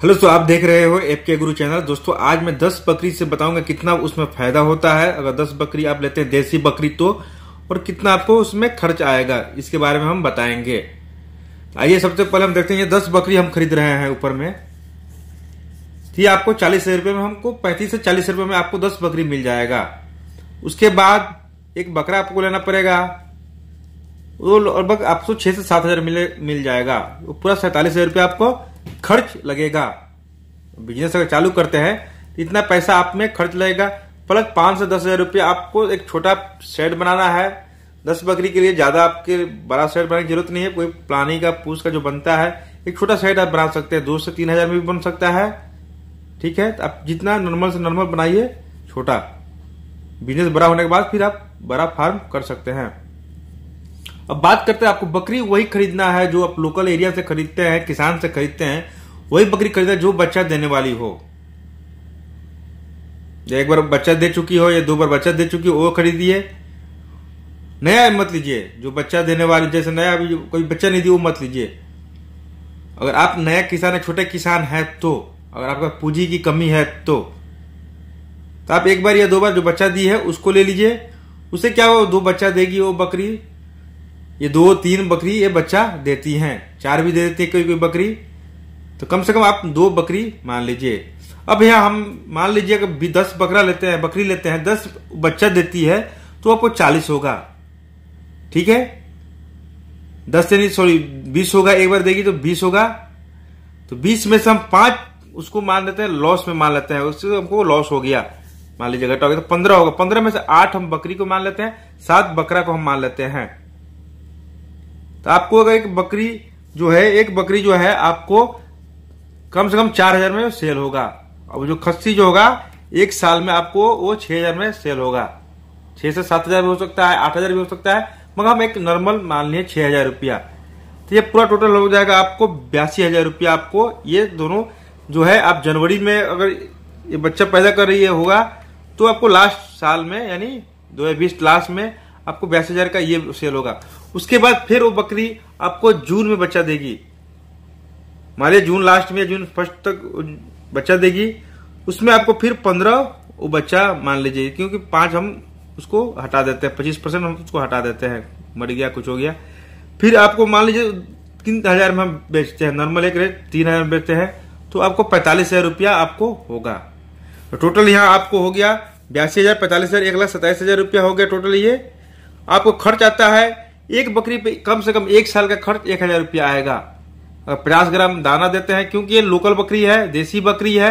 hello दोस्तों आप देख रहे हो एप के गुरु चैनल दोस्तों आज मैं 10 बकरी से बताऊंगा कितना उसमें फायदा होता है अगर 10 बकरी आप लेते हैं देसी बकरी तो और कितना आपको उसमें खर्च आएगा इसके बारे में हम बताएंगे आइए सबसे पहले हम देखते हैं ये 10 बकरी हम खरीद रहे हैं ऊपर में ये आपको चालीस रुपये में हमको पैंतीस से चालीस रुपये में आपको दस बकरी मिल जाएगा उसके बाद एक बकरा आपको लेना पड़ेगा वो लगभग आपको छह से सात हज़ार मिल जाएगा पूरा सैतालीस हज़ार रुपये आपको खर्च लगेगा बिजनेस अगर चालू करते हैं तो इतना पैसा आप में खर्च लगेगा प्लस पांच से दस हजार रुपये आपको एक छोटा शेड बनाना है दस बकरी के लिए ज़्यादा आपके बड़ा शेड बनाने की जरूरत नहीं है कोई प्लानी का पूछ का जो बनता है एक छोटा शेड आप बना सकते हैं दो से तीन हजार में भी बन सकता है ठीक है तो आप जितना नॉर्मल से नॉर्मल बनाइए छोटा बिजनेस बड़ा होने के बाद फिर आप बड़ा फार्म कर सकते हैं अब बात करते हैं आपको बकरी वही खरीदना है जो आप लोकल एरिया से खरीदते हैं किसान से खरीदते हैं वही बकरी खरीदा जो बच्चा देने वाली हो एक बार बच्चा दे चुकी हो या दो बार बच्चा दे चुकी हो वो खरीदिए नया मत लीजिए जो बच्चा देने वाली जैसे नया अभी कोई बच्चा नहीं दी वो मत लीजिए अगर आप नया किसान है छोटे किसान है तो अगर आपका पूंजी की कमी है तो तो आप एक बार या दो बार जो बच्चा दी है उसको ले लीजिए उससे क्या हो दो बच्चा देगी वो बकरी ये दो तीन बकरी ये बच्चा देती हैं चार भी दे देती है कोई कोई बकरी तो कम से कम आप दो बकरी मान लीजिए अब यहाँ हम मान लीजिए अगर दस बकरा लेते हैं बकरी लेते हैं दस बच्चा देती है तो आपको चालीस होगा ठीक है दस यानी सॉरी बीस होगा एक बार देगी तो बीस होगा तो बीस में से हम पांच उसको मान लेते हैं लॉस में मान लेते हैं उससे तो हमको लॉस हो गया मान लीजिए घटा तो हो गया तो पंद्रह होगा पंद्रह में से आठ हम बकरी को मान लेते हैं सात बकरा को हम मान लेते हैं तो आपको अगर एक बकरी जो है एक बकरी जो है आपको कम से कम चार हजार में सेल होगा और जो खस्सी जो होगा एक साल में आपको वो छह हजार में सेल होगा छह से सात हजार भी हो सकता है आठ हजार भी हो सकता है मगर हम एक नॉर्मल मान लिये छह हजार रुपया तो ये पूरा टोटल हो जाएगा आपको बयासी हजार रुपया आपको ये दोनों जो है आप जनवरी में अगर ये बच्चा पैदा कर रही है होगा तो आपको लास्ट साल में यानी दो लास्ट में आपको बयासी हजार का ये सेल होगा उसके बाद फिर वो बकरी आपको जून में बच्चा देगी मान लिया जून लास्ट में जून फर्स्ट तक बच्चा देगी उसमें आपको फिर पंद्रह वो बच्चा मान लीजिए क्योंकि पांच हम उसको हटा देते हैं पच्चीस परसेंट हम उसको हटा देते हैं मर गया कुछ हो गया फिर आपको मान लीजिए तीन हजार में हम बेचते हैं नॉर्मल एक रेट तीन हजार में बेचते हैं तो आपको पैंतालीस हजार रुपया आपको होगा तो टोटल यहाँ आपको हो गया बयासी हजार पैंतालीस हजार एक लाख सत्ताईस हजार रुपया हो गया टोटल ये आपको खर्च आता है एक बकरी पे कम से कम एक साल का खर्च एक हजार रुपया आएगा अगर पचास ग्राम दाना देते हैं क्योंकि ये लोकल बकरी है देसी बकरी है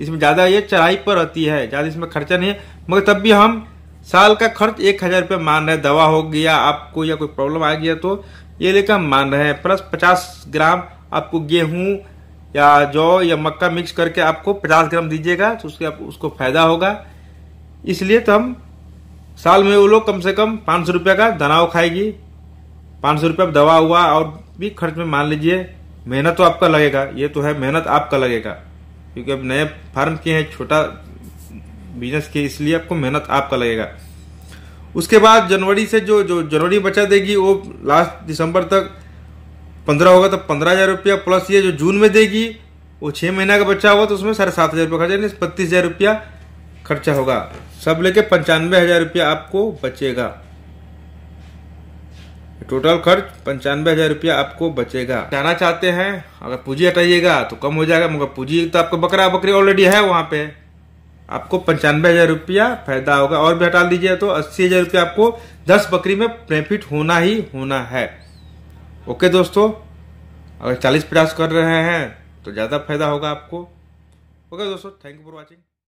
इसमें ज़्यादा ये चढ़ाई पर रहती है ज़्यादा इसमें खर्चा नहीं है मगर तब भी हम साल का खर्च एक हज़ार रुपये मान रहे हैं दवा हो गया आपको या कोई प्रॉब्लम आ गया तो ये लेकर हम मान रहे हैं प्लस पचास ग्राम आपको गेहूं या जौ या मक्का मिक्स करके आपको पचास ग्राम दीजिएगा तो उसके आप उसको फायदा होगा इसलिए तो हम साल में वो लोग कम से कम पाँच सौ रुपये का दनाव खाएगी पाँच सौ रुपये दवा हुआ और भी खर्च में मान लीजिए मेहनत तो आपका लगेगा ये तो है मेहनत आपका लगेगा क्योंकि अब नए फार्म किए हैं छोटा बिजनेस किए इसलिए आपको मेहनत आपका लगेगा उसके बाद जनवरी से जो जो जनवरी बचा देगी वो लास्ट दिसंबर तक पंद्रह होगा तो पंद्रह हज़ार रुपया प्लस ये जो जून में देगी वो छः महीना का बच्चा होगा तो उसमें साढ़े सात हज़ार रुपया खर्चा यानी बत्तीस हज़ार रुपया खर्चा होगा सब लेके पंचानवे हज़ार रुपया आपको बचेगा टोटल खर्च पंचानवे हजार रुपया आपको बचेगा जाना चाहते हैं अगर पूंजी हटाइएगा तो कम हो जाएगा मगर पूंजी तो आपको बकरा बकरी ऑलरेडी है वहाँ पे आपको पंचानवे हजार रुपया फायदा होगा और भी हटा दीजिए तो अस्सी हजार रुपया आपको दस बकरी में प्रॉफिट होना ही होना है ओके दोस्तों अगर चालीस पचास कर रहे हैं तो ज़्यादा फायदा होगा आपको ओके दोस्तों थैंक यू फॉर वॉचिंग